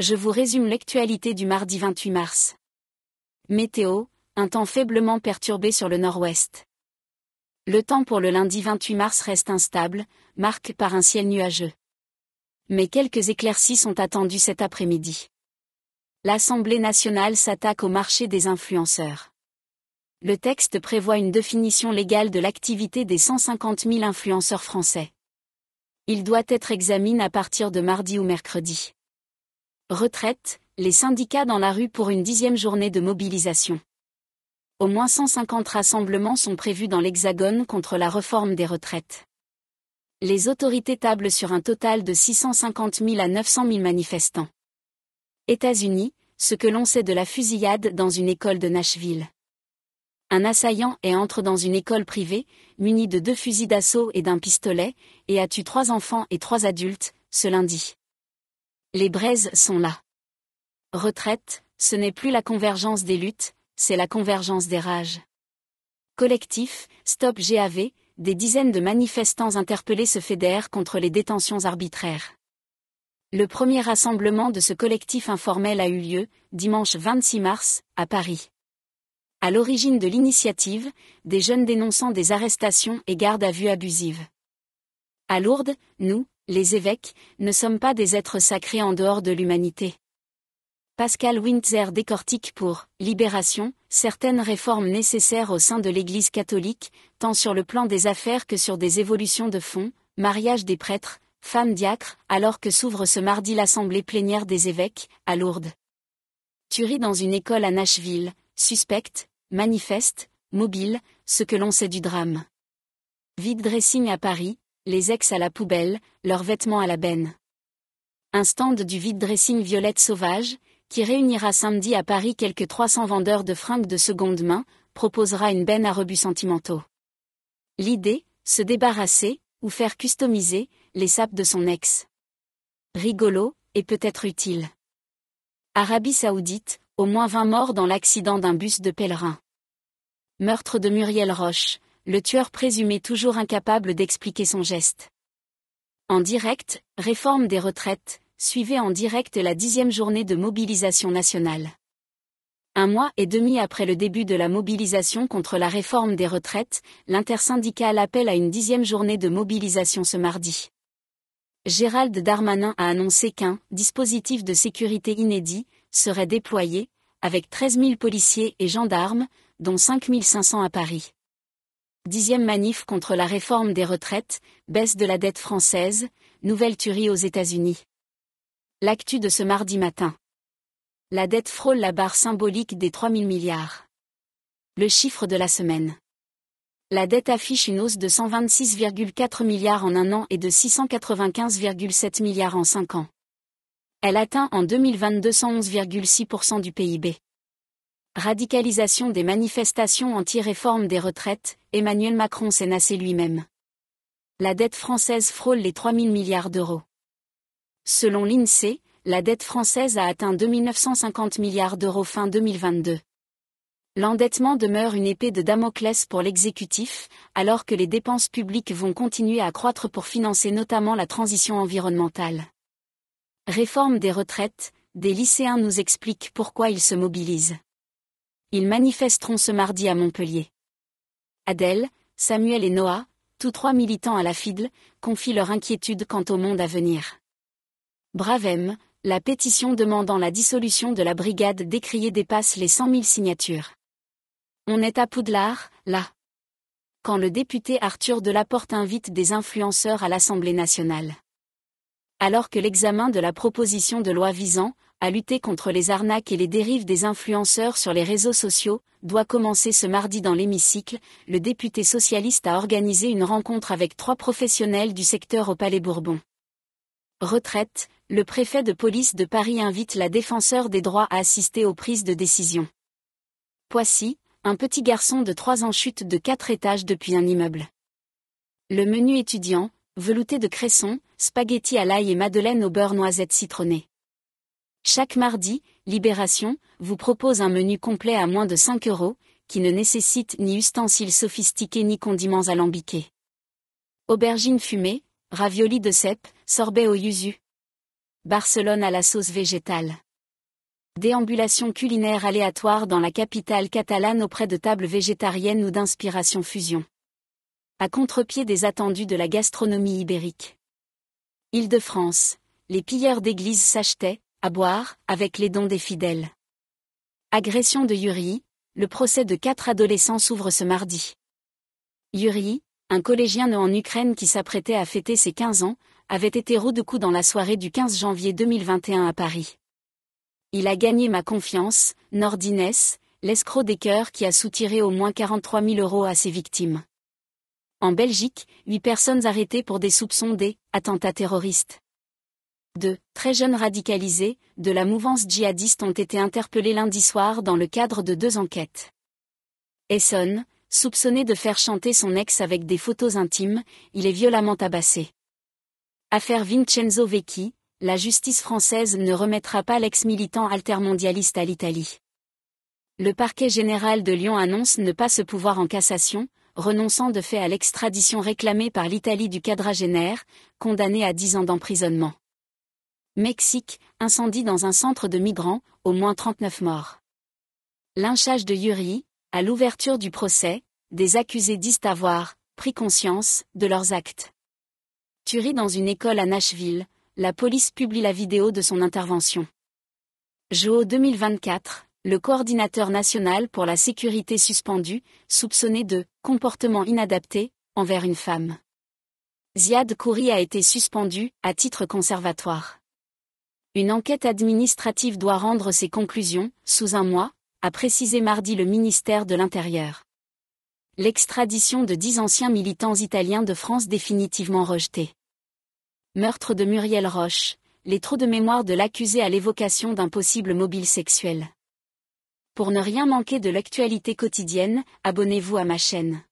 je vous résume l'actualité du mardi 28 mars. Météo, un temps faiblement perturbé sur le nord-ouest. Le temps pour le lundi 28 mars reste instable, marqué par un ciel nuageux. Mais quelques éclaircies sont attendues cet après-midi. L'Assemblée nationale s'attaque au marché des influenceurs le texte prévoit une définition légale de l'activité des 150 000 influenceurs français. Il doit être examiné à partir de mardi ou mercredi. Retraite, les syndicats dans la rue pour une dixième journée de mobilisation. Au moins 150 rassemblements sont prévus dans l'Hexagone contre la réforme des retraites. Les autorités tablent sur un total de 650 000 à 900 000 manifestants. États-Unis, ce que l'on sait de la fusillade dans une école de Nashville. Un assaillant est entré dans une école privée, muni de deux fusils d'assaut et d'un pistolet, et a tué trois enfants et trois adultes, ce lundi. Les braises sont là. Retraite, ce n'est plus la convergence des luttes, c'est la convergence des rages. Collectif, Stop GAV, des dizaines de manifestants interpellés se fédèrent contre les détentions arbitraires. Le premier rassemblement de ce collectif informel a eu lieu, dimanche 26 mars, à Paris. À l'origine de l'initiative, des jeunes dénonçant des arrestations et gardes à vue abusives. À Lourdes, nous, les évêques, ne sommes pas des êtres sacrés en dehors de l'humanité. Pascal Wintzer décortique pour Libération certaines réformes nécessaires au sein de l'Église catholique, tant sur le plan des affaires que sur des évolutions de fond, mariage des prêtres, femmes diacres, alors que s'ouvre ce mardi l'assemblée plénière des évêques, à Lourdes. Tuerie dans une école à Nashville, suspecte, manifeste, mobile, ce que l'on sait du drame. Vide dressing à Paris, les ex à la poubelle, leurs vêtements à la benne. Un stand du vide-dressing Violette Sauvage, qui réunira samedi à Paris quelques 300 vendeurs de fringues de seconde main, proposera une benne à rebuts sentimentaux. L'idée, se débarrasser, ou faire customiser, les sapes de son ex. Rigolo, et peut-être utile. Arabie Saoudite, au moins 20 morts dans l'accident d'un bus de pèlerin. Meurtre de Muriel Roche, le tueur présumé toujours incapable d'expliquer son geste. En direct, réforme des retraites, suivez en direct la dixième journée de mobilisation nationale. Un mois et demi après le début de la mobilisation contre la réforme des retraites, l'intersyndicale appelle à une dixième journée de mobilisation ce mardi. Gérald Darmanin a annoncé qu'un dispositif de sécurité inédit serait déployé, avec 13 000 policiers et gendarmes, dont 5 500 à Paris. Dixième manif contre la réforme des retraites, baisse de la dette française, nouvelle tuerie aux États-Unis. L'actu de ce mardi matin. La dette frôle la barre symbolique des 3 000 milliards. Le chiffre de la semaine. La dette affiche une hausse de 126,4 milliards en un an et de 695,7 milliards en cinq ans. Elle atteint en 2022 111,6% du PIB. Radicalisation des manifestations anti-réforme des retraites, Emmanuel Macron s'est nassé lui-même. La dette française frôle les 3 000 milliards d'euros. Selon l'INSEE, la dette française a atteint 2 950 milliards d'euros fin 2022. L'endettement demeure une épée de Damoclès pour l'exécutif, alors que les dépenses publiques vont continuer à croître pour financer notamment la transition environnementale. Réforme des retraites, des lycéens nous expliquent pourquoi ils se mobilisent. Ils manifesteront ce mardi à Montpellier. Adèle, Samuel et Noah, tous trois militants à la FIDL, confient leur inquiétude quant au monde à venir. Bravem, la pétition demandant la dissolution de la brigade décriée dépasse les 100 000 signatures. On est à Poudlard, là. Quand le député Arthur Delaporte invite des influenceurs à l'Assemblée nationale. Alors que l'examen de la proposition de loi visant à lutter contre les arnaques et les dérives des influenceurs sur les réseaux sociaux, doit commencer ce mardi dans l'hémicycle, le député socialiste a organisé une rencontre avec trois professionnels du secteur au Palais Bourbon. Retraite, le préfet de police de Paris invite la défenseur des droits à assister aux prises de décision. Poissy, un petit garçon de trois ans chute de quatre étages depuis un immeuble. Le menu étudiant, velouté de cresson, spaghetti à l'ail et madeleine au beurre noisette citronné. Chaque mardi, Libération vous propose un menu complet à moins de 5 euros, qui ne nécessite ni ustensiles sophistiqués ni condiments alambiqués. Aubergines fumée, raviolis de cèpe, sorbet au yuzu. Barcelone à la sauce végétale. Déambulation culinaire aléatoire dans la capitale catalane auprès de tables végétariennes ou d'inspiration fusion. À contre-pied des attendus de la gastronomie ibérique. Île-de-France, les pilleurs d'églises s'achetaient, à boire, avec les dons des fidèles. Agression de Yuri, le procès de quatre adolescents s'ouvre ce mardi. Yuri, un collégien en Ukraine qui s'apprêtait à fêter ses 15 ans, avait été roux de coups dans la soirée du 15 janvier 2021 à Paris. Il a gagné ma confiance, Nordines, l'escroc des cœurs qui a soutiré au moins 43 000 euros à ses victimes. En Belgique, huit personnes arrêtées pour des soupçons d'attentats attentats terroristes. Deux très jeunes radicalisés de la mouvance djihadiste ont été interpellés lundi soir dans le cadre de deux enquêtes. Esson, soupçonné de faire chanter son ex avec des photos intimes, il est violemment tabassé. Affaire Vincenzo Vecchi, la justice française ne remettra pas l'ex-militant altermondialiste à l'Italie. Le parquet général de Lyon annonce ne pas se pouvoir en cassation, renonçant de fait à l'extradition réclamée par l'Italie du quadragénaire, condamné à 10 ans d'emprisonnement. Mexique, incendie dans un centre de migrants, au moins 39 morts. Lynchage de Yuri, à l'ouverture du procès, des accusés disent avoir pris conscience de leurs actes. Turi dans une école à Nashville, la police publie la vidéo de son intervention. JO 2024, le coordinateur national pour la sécurité suspendu, soupçonné de comportement inadapté envers une femme. Ziad Kouri a été suspendu à titre conservatoire. Une enquête administrative doit rendre ses conclusions, sous un mois, a précisé mardi le ministère de l'Intérieur. L'extradition de dix anciens militants italiens de France définitivement rejetée. Meurtre de Muriel Roche, les trous de mémoire de l'accusé à l'évocation d'un possible mobile sexuel. Pour ne rien manquer de l'actualité quotidienne, abonnez-vous à ma chaîne.